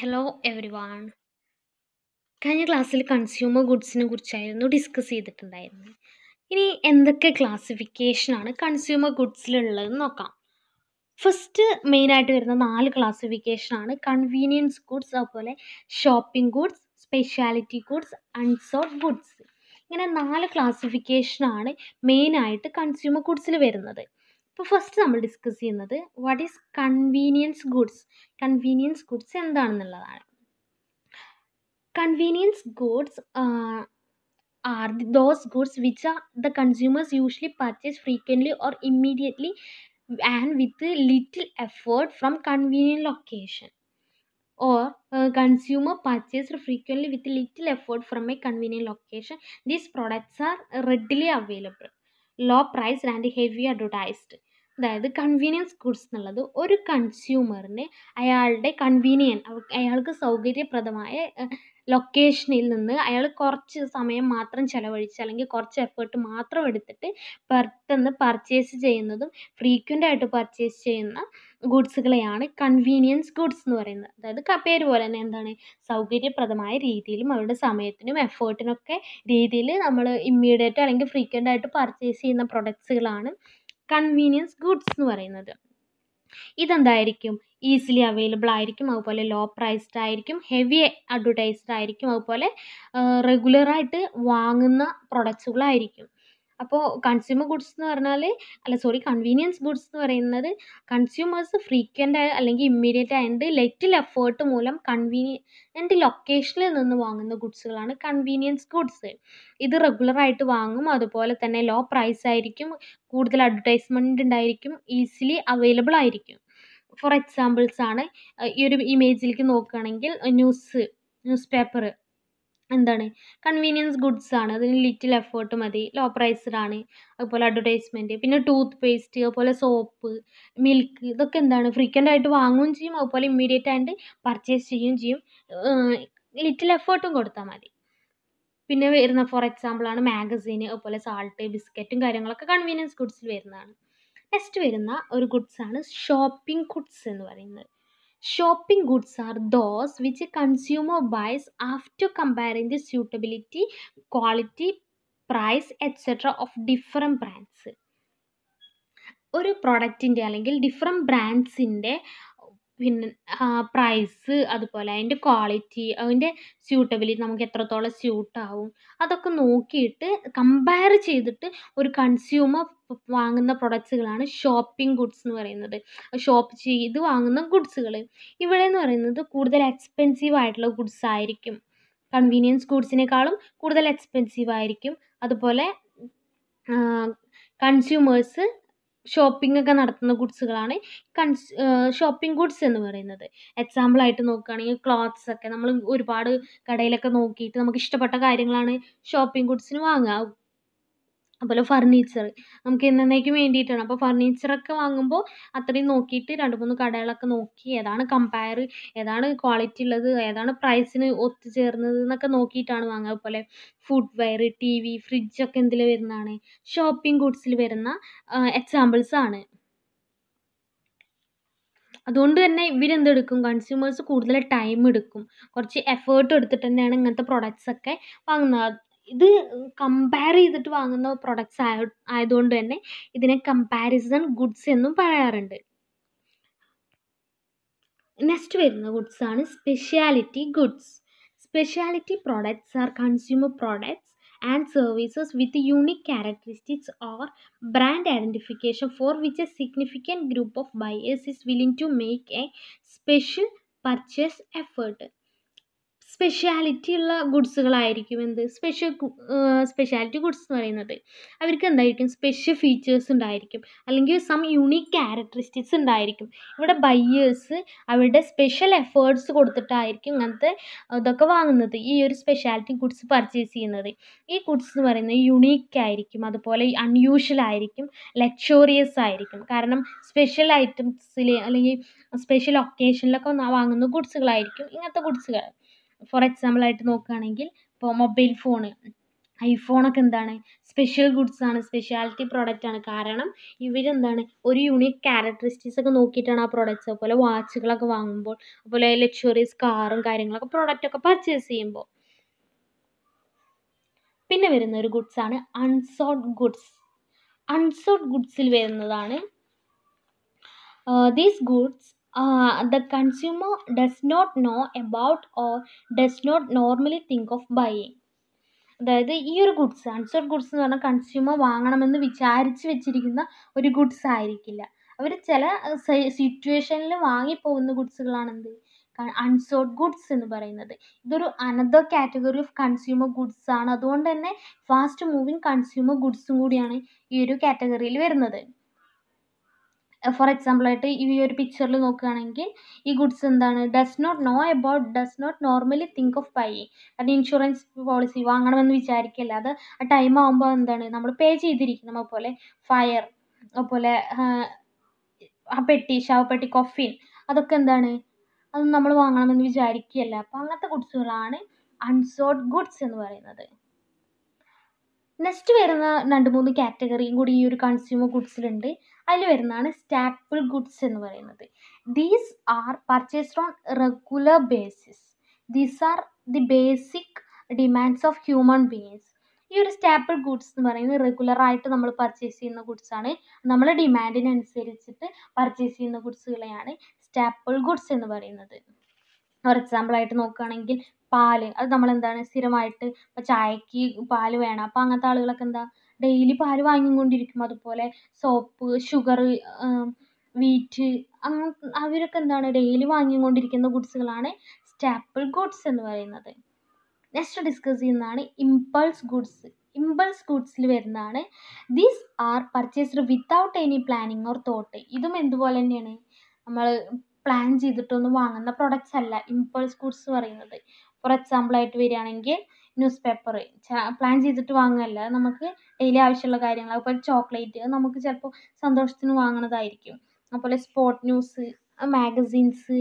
Hello every one കഴിഞ്ഞ ക്ലാസ്സിൽ consumer ഗുഡ്സിനെ കുറിച്ചായിരുന്നു ഡിസ്കസ് ചെയ്തിട്ടുണ്ടായിരുന്നത് ഇനി എന്തൊക്കെ ക്ലാസിഫിക്കേഷനാണ് കൺസ്യൂമർ ഗുഡ്സിലുള്ളതെന്ന് നോക്കാം ഫസ്റ്റ് മെയിനായിട്ട് വരുന്ന നാല് ക്ലാസിഫിക്കേഷനാണ് കൺവീനിയൻസ് ഗുഡ്സ് അതുപോലെ shopping goods speciality goods unsought goods ഇങ്ങനെ നാല് ക്ലാസിഫിക്കേഷനാണ് മെയിനായിട്ട് കൺസ്യൂമർ ഗുഡ്സിൽ വരുന്നത് ഇപ്പോൾ ഫസ്റ്റ് നമ്മൾ ഡിസ്കസ് ചെയ്യുന്നത് what is convenience goods convenience goods എന്താണെന്നുള്ളതാണ് convenience goods are the those goods which are the consumers usually purchase frequently or immediately and with little effort from convenient location or consumer purchase frequently with little effort from a convenient location these products are readily available low price and heavy advertised അതായത് convenience goods എന്നുള്ളത് ഒരു കൺസ്യൂമറിനെ അയാളുടെ convenient അയാൾക്ക് സൗകര്യപ്രദമായ ലൊക്കേഷനിൽ നിന്ന് അയാൾ കുറച്ച് സമയം മാത്രം ചിലവഴിച്ച് അല്ലെങ്കിൽ കുറച്ച് എഫേർട്ട് മാത്രം എടുത്തിട്ട് പെട്ടെന്ന് പർച്ചേസ് ചെയ്യുന്നതും ഫ്രീക്വൻ്റ് ആയിട്ട് പർച്ചേസ് ചെയ്യുന്ന ഗുഡ്സുകളെയാണ് കൺവീനിയൻസ് ഗുഡ്സ് എന്ന് പറയുന്നത് അതായത് പേര് പോലെ തന്നെ എന്താണ് സൗകര്യപ്രദമായ രീതിയിലും അവരുടെ സമയത്തിനും എഫേർട്ടിനൊക്കെ രീതിയിൽ നമ്മൾ ഇമ്മീഡിയറ്റ് അല്ലെങ്കിൽ ഫ്രീക്വൻ്റ് ആയിട്ട് പർച്ചേസ് ചെയ്യുന്ന പ്രൊഡക്ട്സുകളാണ് കൺവീനിയൻസ് ഗുഡ്സ് എന്ന് പറയുന്നത് ഇതെന്തായിരിക്കും ഈസിലി അവൈലബിൾ ആയിരിക്കും അതുപോലെ ലോ പ്രൈസ്ഡ് ആയിരിക്കും ഹെവി അഡ്വർടൈസ്ഡ് ആയിരിക്കും അതുപോലെ റെഗുലറായിട്ട് വാങ്ങുന്ന പ്രൊഡക്ട്സുകളായിരിക്കും അപ്പോൾ കൺസ്യൂമർ ഗുഡ്സ് എന്ന് പറഞ്ഞാൽ അല്ല സോറി കൺവീനിയൻസ് ഗുഡ്സ് എന്ന് പറയുന്നത് കൺസ്യൂമേഴ്സ് ഫ്രീക്വൻ്റ് അല്ലെങ്കിൽ ഇമ്മീഡിയറ്റ് ആയത് ലിറ്റിൽ എഫേർട്ട് മൂലം കൺവീനിയൻ്റ് ലൊക്കേഷനിൽ നിന്ന് വാങ്ങുന്ന ഗുഡ്സുകളാണ് കൺവീനിയൻസ് ഗുഡ്സ് ഇത് റെഗുലറായിട്ട് വാങ്ങും അതുപോലെ തന്നെ ലോ പ്രൈസ് ആയിരിക്കും കൂടുതൽ അഡ്വർടൈസ്മെൻ്റ് ഉണ്ടായിരിക്കും ഈസിലി അവൈലബിൾ ആയിരിക്കും ഫോർ എക്സാമ്പിൾസ് ആണ് ഈ ഒരു ഇമേജിലേക്ക് നോക്കുകയാണെങ്കിൽ ന്യൂസ് ന്യൂസ് പേപ്പർ എന്താണ് കൺവീനിയൻസ് ഗുഡ്സ് ആണ് അതിന് ലിറ്റിൽ എഫേർട്ട് മതി ലോ പ്രൈസ്ഡ് അതുപോലെ അഡ്വർടൈസ്മെൻറ്റ് പിന്നെ ടൂത്ത് പേസ്റ്റ് അതുപോലെ സോപ്പ് മിൽക്ക് ഇതൊക്കെ എന്താണ് ഫ്രീക്വൻ്റ് ആയിട്ട് വാങ്ങുകയും ചെയ്യും അതുപോലെ ഇമ്മീഡിയറ്റ് ആയിട്ട് പർച്ചേസ് ചെയ്യുകയും ചെയ്യും ലിറ്റിൽ എഫേർട്ടും കൊടുത്താൽ മതി പിന്നെ വരുന്ന ഫോർ എക്സാമ്പിൾ ആണ് മാഗസിൻ അതുപോലെ സാൾട്ട് ബിസ്ക്കറ്റും കാര്യങ്ങളൊക്കെ കൺവീനിയൻസ് ഗുഡ്സിൽ വരുന്നതാണ് നെക്സ്റ്റ് വരുന്ന ഒരു ഗുഡ്സ് ആണ് ഷോപ്പിംഗ് ഗുഡ്സ് എന്ന് പറയുന്നത് Shopping goods are those which a consumer buys after comparing the suitability, quality, price, etc. of different brands. ഒരു പ്രൊഡക്റ്റിൻ്റെ അല്ലെങ്കിൽ ഡിഫറെൻറ്റ് ബ്രാൻഡ്സിൻ്റെ പിന്നെ പ്രൈസ് അതുപോലെ അതിൻ്റെ ക്വാളിറ്റി അതിൻ്റെ സ്യൂട്ടബിലിറ്റി നമുക്ക് എത്രത്തോളം സ്യൂട്ടാവും അതൊക്കെ നോക്കിയിട്ട് കമ്പയർ ചെയ്തിട്ട് ഒരു കൺസ്യൂമർ വാങ്ങുന്ന പ്രൊഡക്ട്സുകളാണ് ഷോപ്പിംഗ് ഗുഡ്സ് എന്ന് പറയുന്നത് ഷോപ്പ് ചെയ്ത് വാങ്ങുന്ന ഗുഡ്സുകൾ ഇവിടെ എന്ന് പറയുന്നത് കൂടുതൽ എക്സ്പെൻസീവ് ആയിട്ടുള്ള ഗുഡ്സ് ആയിരിക്കും കൺവീനിയൻസ് ഗുഡ്സിനേക്കാളും കൂടുതൽ എക്സ്പെൻസീവ് ആയിരിക്കും അതുപോലെ കൺസ്യൂമേഴ്സ് ഷോപ്പിംഗ് ഒക്കെ നടത്തുന്ന ഗുഡ്സുകളാണ് കൺസ് ഷോപ്പിംഗ് ഗുഡ്സ് എന്ന് പറയുന്നത് എക്സാമ്പിൾ ആയിട്ട് നോക്കുകയാണെങ്കിൽ ക്ലോത്ത്സ് ഒക്കെ നമ്മൾ ഒരുപാട് കടയിലൊക്കെ നോക്കിയിട്ട് നമുക്ക് ഇഷ്ടപ്പെട്ട കാര്യങ്ങളാണ് ഷോപ്പിംഗ് ഗുഡ്സിന് വാങ്ങുക അതുപോലെ ഫർണിച്ചർ നമുക്ക് എന്നന്നേക്കും വേണ്ടിയിട്ടാണ് അപ്പോൾ ഫർണിച്ചറൊക്കെ വാങ്ങുമ്പോൾ അത്രയും നോക്കിയിട്ട് രണ്ട് മൂന്ന് കടകളൊക്കെ നോക്കി ഏതാണ് കമ്പയർ ഏതാണ് ക്വാളിറ്റി ഉള്ളത് ഏതാണ് പ്രൈസിന് ഒത്തുചേർന്നത് എന്നൊക്കെ നോക്കിയിട്ടാണ് വാങ്ങുക അതുപോലെ ഫുഡ് വെയർ ടി വി ഫ്രിഡ്ജൊക്കെ എന്തിൽ വരുന്നതാണ് ഷോപ്പിംഗ് ഗുഡ്സിൽ വരുന്ന എക്സാമ്പിൾസ് ആണ് അതുകൊണ്ട് തന്നെ ഇവരെന്തെടുക്കും കൺസ്യൂമേഴ്സ് കൂടുതൽ ടൈം എടുക്കും കുറച്ച് എഫേർട്ട് എടുത്തിട്ട് തന്നെയാണ് ഇങ്ങനത്തെ പ്രൊഡക്ട്സൊക്കെ ഒക്കെ വാങ്ങുന്നത് ഇത് കമ്പയർ ചെയ്തിട്ട് വാങ്ങുന്ന പ്രൊഡക്ട്സ് ആയ ആയതുകൊണ്ട് തന്നെ ഇതിനെ കമ്പാരിസൺ ഗുഡ്സ് എന്നും പറയാറുണ്ട് നെക്സ്റ്റ് വരുന്ന ഗുഡ്സ് ആണ് speciality goods speciality products are consumer products and services with unique characteristics or brand identification for which a significant group of buyers is willing to make a special purchase effort speciality ഉള്ള ഗുഡ്സുകളായിരിക്കും എന്ത് special speciality goods എന്ന് പറയുന്നത് അവർക്ക് എന്തായിരിക്കും special features ഉണ്ടായിരിക്കും അല്ലെങ്കിൽ some unique characteristics ഉണ്ടായിരിക്കും ഇവിടെ ബയ്യേഴ്സ് അവരുടെ സ്പെഷ്യൽ എഫേർട്സ് കൊടുത്തിട്ടായിരിക്കും ഇങ്ങനത്തെ ഇതൊക്കെ വാങ്ങുന്നത് ഈ ഒരു സ്പെഷ്യാലിറ്റി ഗുഡ്സ് പർച്ചേസ് ചെയ്യുന്നത് ഈ ഗുഡ്സ് എന്ന് പറയുന്നത് യുണീക്ക് ആയിരിക്കും അതുപോലെ അൺയൂഷ്വൽ ആയിരിക്കും ലക്ഷോറിയസ് ആയിരിക്കും കാരണം സ്പെഷ്യൽ ഐറ്റംസിൽ അല്ലെങ്കിൽ സ്പെഷ്യൽ ഒക്കേഷനിലൊക്കെ വാങ്ങുന്ന ഗുഡ്സുകളായിരിക്കും ഇങ്ങനത്തെ ഗുഡ്സുകൾ ഫോർ എക്സാമ്പിൾ ആയിട്ട് നോക്കുകയാണെങ്കിൽ ഇപ്പോൾ മൊബൈൽ ഫോണ് ഐഫോണൊക്കെ എന്താണ് സ്പെഷ്യൽ ഗുഡ്സ് ആണ് സ്പെഷ്യാലിറ്റി പ്രോഡക്റ്റ് ആണ് കാരണം ഇവരെന്താണ് ഒരു യൂണിക് ക്യാരക്ടറിസ്റ്റിക്സ് ഒക്കെ നോക്കിയിട്ടാണ് ആ പ്രോഡക്റ്റ്സ് അതുപോലെ വാച്ചുകളൊക്കെ വാങ്ങുമ്പോൾ അതുപോലെ ലക്ഷറീസ് കാറും കാര്യങ്ങളൊക്കെ പ്രോഡക്റ്റൊക്കെ പർച്ചേസ് ചെയ്യുമ്പോൾ പിന്നെ വരുന്ന ഒരു ഗുഡ്സ് ആണ് അൺസോൾഡ് ഗുഡ്സ് അൺസോൾഡ് ഗുഡ്സിൽ വരുന്നതാണ് these goods the consumer does not know about or does not normally think of buying അതായത് ഈ ഒരു ഗുഡ്സ് അൺസോർഡ് ഗുഡ്സ് എന്ന് പറഞ്ഞാൽ കൺസ്യൂമർ വാങ്ങണമെന്ന് വിചാരിച്ച് വെച്ചിരിക്കുന്ന ഒരു ഗുഡ്സ് ആയിരിക്കില്ല അവർ ചില സിറ്റുവേഷനിൽ വാങ്ങിപ്പോകുന്ന ഗുഡ്സുകളാണെന്ത് അൺസോർഡ് ഗുഡ്സ് എന്ന് പറയുന്നത് ഇതൊരു another category of consumer goods ആണ് അതുകൊണ്ട് തന്നെ ഫാസ്റ്റ് മൂവിങ് കൺസ്യൂമർ ഗുഡ്സും കൂടിയാണ് ഈ ഒരു കാറ്റഗറിയിൽ വരുന്നത് ഫോർ എക്സാമ്പിൾ ആയിട്ട് ഈ ഒരു പിക്ചറിൽ നോക്കുകയാണെങ്കിൽ ഈ ഗുഡ്സ് എന്താണ് does not know about does not normally think of buy കാരണം ഇൻഷുറൻസ് പോളിസി വാങ്ങണമെന്ന് വിചാരിക്കില്ല അത് ആ ടൈം ആകുമ്പോൾ എന്താണ് നമ്മൾ പേ ചെയ്തിരിക്കണം അതുപോലെ ഫയർ അതുപോലെ ആ പെട്ടി ശവപ്പെട്ടി കൊഫിൻ അതൊക്കെ എന്താണ് അത് നമ്മൾ വാങ്ങണമെന്ന് വിചാരിക്കുകയല്ല അപ്പോൾ അങ്ങനത്തെ ഗുഡ്സുകളാണ് അൺസോൾഡ് ഗുഡ്സ് എന്ന് പറയുന്നത് നെക്സ്റ്റ് വരുന്ന രണ്ട് മൂന്ന് കാറ്റഗറിയും കൂടി ഈ ഒരു കൺസ്യൂമർ ഗുഡ്സിലുണ്ട് അതിൽ വരുന്നതാണ് സ്റ്റാപ്പിൾ ഗുഡ്സ് എന്ന് പറയുന്നത് these are purchase on regular basis these are the basic demands of human beings ഈ ഒരു സ്റ്റാപ്പിൾ ഗുഡ്സ് എന്ന് പറയുന്നത് റെഗുലറായിട്ട് നമ്മൾ പർച്ചേസ് ചെയ്യുന്ന ഗുഡ്സാണ് നമ്മളെ ഡിമാൻഡിനനുസരിച്ചിട്ട് പർച്ചേസ് ചെയ്യുന്ന ഗുഡ്സുകളെയാണ് സ്റ്റാപ്പിൾ ഗുഡ്സ് എന്ന് പറയുന്നത് ഫോർ എക്സാമ്പിൾ ആയിട്ട് നോക്കുകയാണെങ്കിൽ പാൽ അത് നമ്മൾ എന്താണ് സ്ഥിരമായിട്ട് ഇപ്പം ചായക്ക് പാൽ വേണം അപ്പം അങ്ങനത്തെ ആളുകളൊക്കെ എന്താ ഡെയിലി പാൽ വാങ്ങിക്കൊണ്ടിരിക്കും അതുപോലെ സോപ്പ് ഷുഗർ വീറ്റ് അങ്ങ അവരൊക്കെ എന്താണ് ഡെയിലി വാങ്ങിക്കൊണ്ടിരിക്കുന്ന ഗുഡ്സുകളാണ് സ്റ്റാപ്പിൾ ഗുഡ്സ് എന്ന് പറയുന്നത് നെക്സ്റ്റ് ഡിസ്കസ് ചെയ്യുന്നതാണ് ഇമ്പൾസ് ഗുഡ്സ് ഇമ്പൾസ് ഗുഡ്സിൽ വരുന്നതാണ് these are purchased without any planning or thought ഇതും എന്തുപോലെ തന്നെയാണ് നമ്മൾ പ്ലാൻ ചെയ്തിട്ടൊന്നും വാങ്ങുന്ന പ്രൊഡക്റ്റ്സ് അല്ല ഇമ്പൾസ് ഗുഡ്സ് പറയുന്നത് ഫോർ എക്സാമ്പിൾ ആയിട്ട് വരികയാണെങ്കിൽ ന്യൂസ് പേപ്പർ പ്ലാൻ ചെയ്തിട്ട് വാങ്ങുകയല്ല നമുക്ക് ഡെയിലി ആവശ്യമുള്ള കാര്യങ്ങൾ അതുപോലെ ചോക്ലേറ്റ് നമുക്ക് ചിലപ്പോൾ സന്തോഷത്തിന് വാങ്ങണതായിരിക്കും അതുപോലെ സ്പോർട്ട് ന്യൂസ് മാഗസീൻസ്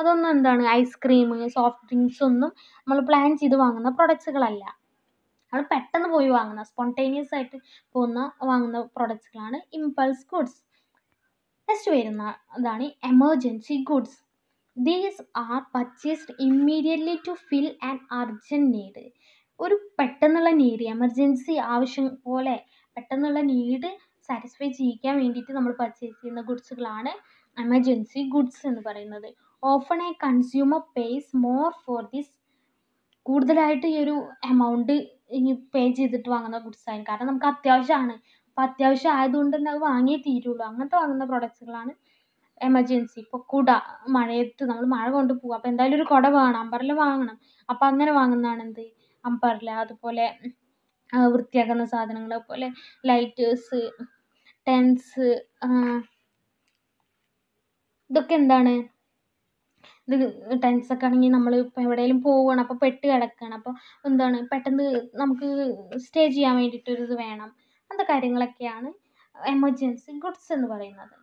അതൊന്നും എന്താണ് ഐസ്ക്രീം സോഫ്റ്റ് ഡ്രിങ്ക്സ് ഒന്നും നമ്മൾ പ്ലാൻ ചെയ്ത് വാങ്ങുന്ന പ്രൊഡക്ട്സുകളല്ല നമ്മൾ പെട്ടെന്ന് പോയി വാങ്ങുന്ന സ്പോണ്ടേനിയസ് ആയിട്ട് പോകുന്ന വാങ്ങുന്ന പ്രൊഡക്ട്സുകളാണ് ഇമ്പൾസ് ഗുഡ്സ് നെക്സ്റ്റ് വരുന്ന അതാണ് emergency goods these are purchased immediately to fill and urgent need ഒരു പെട്ടെന്നുള്ള നീഡ് എമർജൻസി ആവശ്യം പോലെ പെട്ടെന്നുള്ള നീഡ് സാറ്റിസ്ഫൈ ചെയ്യിക്കാൻ വേണ്ടിയിട്ട് നമ്മൾ പർച്ചേസ് ചെയ്യുന്ന ഗുഡ്സുകളാണ് എമർജൻസി ഗുഡ്സ് എന്ന് പറയുന്നത് often a consumer pays more for this കൂടുതലായിട്ട് ഈ ഒരു എമൗണ്ട് ഇനി പേ ചെയ്തിട്ട് വാങ്ങുന്ന ഗുഡ്സ് ആയിരിക്കും കാരണം നമുക്ക് അത്യാവശ്യമാണ് അപ്പോൾ അത്യാവശ്യം ആയതുകൊണ്ട് തന്നെ അത് വാങ്ങിയേ തീരുള്ളൂ അങ്ങനത്തെ വാങ്ങുന്ന പ്രോഡക്റ്റ്സുകളാണ് എമർജൻസി ഇപ്പോൾ കുട മഴയത്ത് നമ്മൾ മഴ കൊണ്ട് പോകും അപ്പോൾ എന്തായാലും ഒരു കുട വേണം അംബ്രല്ല വാങ്ങണം അപ്പോൾ അങ്ങനെ വാങ്ങുന്നതാണ് എന്ത് അംബ്രല്ല അതുപോലെ വൃത്തിയാക്കുന്ന സാധനങ്ങൾ അതുപോലെ ലൈറ്റേഴ്സ് ടെൻസ് ഇതൊക്കെ എന്താണ് ഇത് ടെൻസൊക്കെ ആണെങ്കിൽ നമ്മൾ ഇപ്പോൾ എവിടെയെങ്കിലും പോവുകയാണ് അപ്പോൾ പെട്ട് കിടക്കുകയാണ് അപ്പോൾ എന്താണ് പെട്ടെന്ന് നമുക്ക് സ്റ്റേ ചെയ്യാൻ വേണ്ടിയിട്ടൊരിത് വേണം അങ്ങനത്തെ കാര്യങ്ങളൊക്കെയാണ് എമർജൻസി ഗുഡ്സ് എന്ന് പറയുന്നത്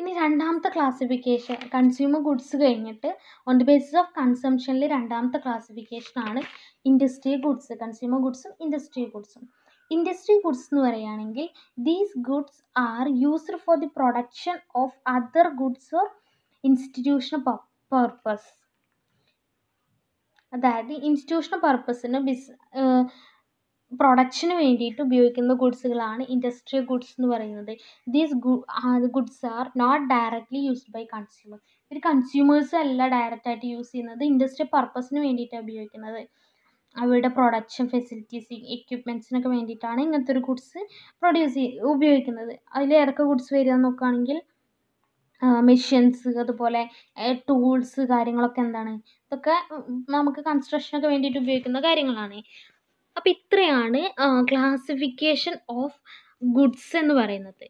ഇനി രണ്ടാമത്തെ ക്ലാസിഫിക്കേഷൻ കൺസ്യൂമർ ഗുഡ്സ് കഴിഞ്ഞിട്ട് ഓൺ ദി ബേസിസ് ഓഫ് കൺസംഷനിൽ രണ്ടാമത്തെ ക്ലാസിഫിക്കേഷനാണ് ഇൻഡസ്ട്രിയൽ ഗുഡ്സ് കൺസ്യൂമർ ഗുഡ്സും ഇൻഡസ്ട്രിയൽ ഗുഡ്സും ഇൻഡസ്ട്രി ഗുഡ്സ് എന്ന് പറയുകയാണെങ്കിൽ these goods are used for the production of other goods or institutional purpose അതായത് ഇൻസ്റ്റിറ്റ്യൂഷണൽ പർപ്പസിന് ബിസ് പ്രൊഡക്ഷന് വേണ്ടിയിട്ട് ഉപയോഗിക്കുന്ന ഗുഡ്സുകളാണ് ഇൻഡസ്ട്രിയൽ ഗുഡ്സ് എന്ന് പറയുന്നത് these goods are not directly used by consumer ഇത് കൺസ്യൂമേഴ്സ് അല്ല ഡയറക്റ്റ് ആയിട്ട് യൂസ് ചെയ്യുന്നത് ഇൻഡസ്ട്രിയൽ പർപ്പസിന് വേണ്ടിയിട്ടാണ് ഉപയോഗിക്കുന്നത് അവരുടെ പ്രൊഡക്ഷൻ ഫെസിലിറ്റീസ് എക്യുപ്മെൻറ്റ്സിനൊക്കെ വേണ്ടിയിട്ടാണ് ഇങ്ങനത്തെ ഒരു ഗുഡ്സ് പ്രൊഡ്യൂസ് ഉപയോഗിക്കുന്നത് അതിൽ ഏതൊക്കെ ഗുഡ്സ് വരിക നോക്കുകയാണെങ്കിൽ മെഷീൻസ് അതുപോലെ ടൂൾസ് കാര്യങ്ങളൊക്കെ എന്താണ് ഇതൊക്കെ നമുക്ക് കൺസ്ട്രക്ഷനൊക്കെ വേണ്ടിയിട്ട് ഉപയോഗിക്കുന്ന കാര്യങ്ങളാണ് അപ്പോൾ ഇത്രയാണ് ക്ലാസിഫിക്കേഷൻ ഓഫ് ഗുഡ്സ് എന്ന് പറയുന്നത്